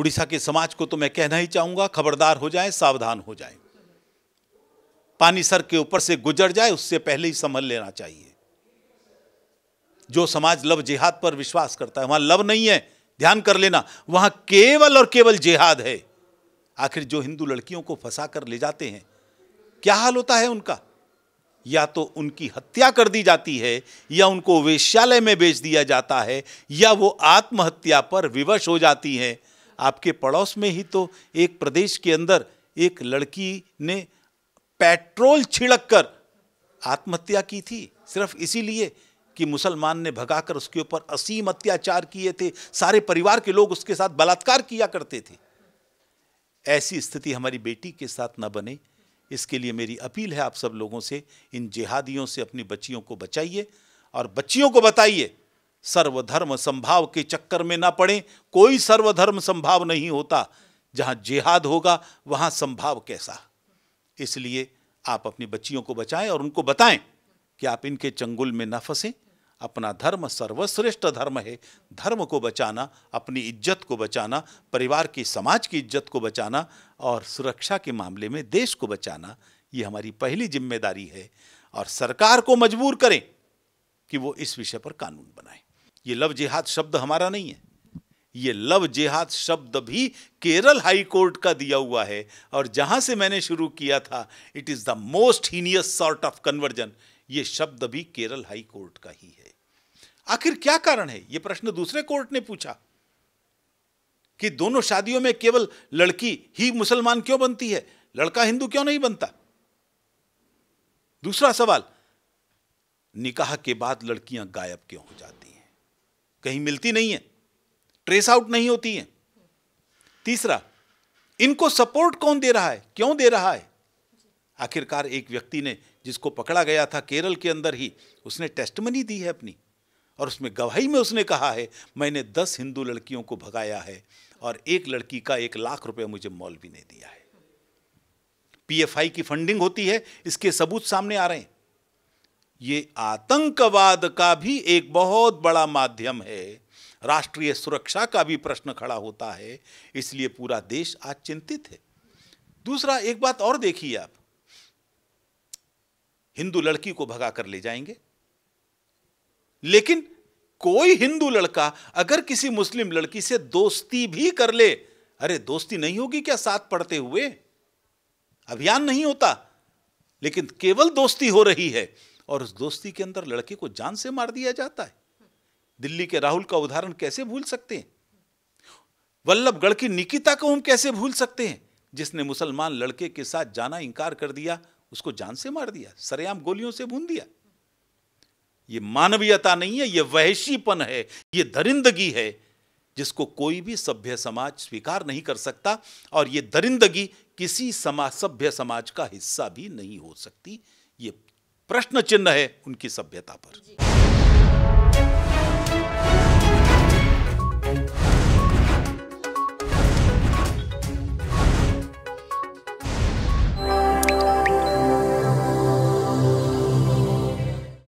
उड़ीसा के समाज को तो मैं कहना ही चाहूँगा खबरदार हो जाए सावधान हो जाए पानी सर के ऊपर से गुजर जाए उससे पहले ही संभल लेना चाहिए जो समाज लव जिहाद पर विश्वास करता है वहाँ लव नहीं है ध्यान कर लेना वहाँ केवल और केवल जिहाद है आखिर जो हिंदू लड़कियों को फंसा कर ले जाते हैं क्या हाल होता है उनका या तो उनकी हत्या कर दी जाती है या उनको वेश्यालय में बेच दिया जाता है या वो आत्महत्या पर विवश हो जाती हैं आपके पड़ोस में ही तो एक प्रदेश के अंदर एक लड़की ने पेट्रोल छिड़क कर आत्महत्या की थी सिर्फ इसीलिए कि मुसलमान ने भगाकर उसके ऊपर असीम अत्याचार किए थे सारे परिवार के लोग उसके साथ बलात्कार किया करते थे ऐसी स्थिति हमारी बेटी के साथ ना बने इसके लिए मेरी अपील है आप सब लोगों से इन जिहादियों से अपनी बच्चियों को बचाइए और बच्चियों को बताइए सर्वधर्म संभाव के चक्कर में ना पड़े कोई सर्वधर्म संभाव नहीं होता जहां जिहाद होगा वहां संभाव कैसा इसलिए आप अपनी बच्चियों को बचाएं और उनको बताएं कि आप इनके चंगुल में ना फंसें अपना धर्म सर्वश्रेष्ठ धर्म है धर्म को बचाना अपनी इज्जत को बचाना परिवार की समाज की इज्जत को बचाना और सुरक्षा के मामले में देश को बचाना ये हमारी पहली जिम्मेदारी है और सरकार को मजबूर करें कि वो इस विषय पर कानून बनाए ये लव जिहाद शब्द हमारा नहीं है ये लव जिहाद शब्द भी केरल हाई कोर्ट का दिया हुआ है और जहां से मैंने शुरू किया था it is the most heinous sort of conversion ये शब्द भी केरल हाई कोर्ट का ही है आखिर क्या कारण है यह प्रश्न दूसरे कोर्ट ने पूछा कि दोनों शादियों में केवल लड़की ही मुसलमान क्यों बनती है लड़का हिंदू क्यों नहीं बनता दूसरा सवाल निकाह के बाद लड़कियां गायब क्यों हो जाती हैं कहीं मिलती नहीं है ट्रेस आउट नहीं होती है तीसरा इनको सपोर्ट कौन दे रहा है क्यों दे रहा है आखिरकार एक व्यक्ति ने जिसको पकड़ा गया था केरल के अंदर ही उसने टेस्टमनी दी है अपनी और उसमें गवाही में उसने कहा है मैंने दस हिंदू लड़कियों को भगाया है और एक लड़की का एक लाख रुपये मुझे मौलवी ने दिया है पीएफआई की फंडिंग होती है इसके सबूत सामने आ रहे हैं ये आतंकवाद का भी एक बहुत बड़ा माध्यम है राष्ट्रीय सुरक्षा का भी प्रश्न खड़ा होता है इसलिए पूरा देश आज चिंतित है दूसरा एक बात और देखिए आप हिंदू लड़की को भगा कर ले जाएंगे लेकिन कोई हिंदू लड़का अगर किसी मुस्लिम लड़की से दोस्ती भी कर ले अरे दोस्ती नहीं होगी क्या साथ पढ़ते हुए अभियान नहीं होता लेकिन केवल दोस्ती हो रही है और उस दोस्ती के अंदर लड़के को जान से मार दिया जाता है दिल्ली के राहुल का उदाहरण कैसे भूल सकते हैं वल्लभगढ़ की निकिता को हम कैसे भूल सकते हैं जिसने मुसलमान लड़के के साथ जाना इंकार कर दिया उसको जान से मार दिया सरेआम गोलियों से भून दिया ये मानवीयता नहीं है ये वहशीपन है ये दरिंदगी है जिसको कोई भी सभ्य समाज स्वीकार नहीं कर सकता और ये दरिंदगी किसी समाज सभ्य समाज का हिस्सा भी नहीं हो सकती ये प्रश्न चिन्ह है उनकी सभ्यता पर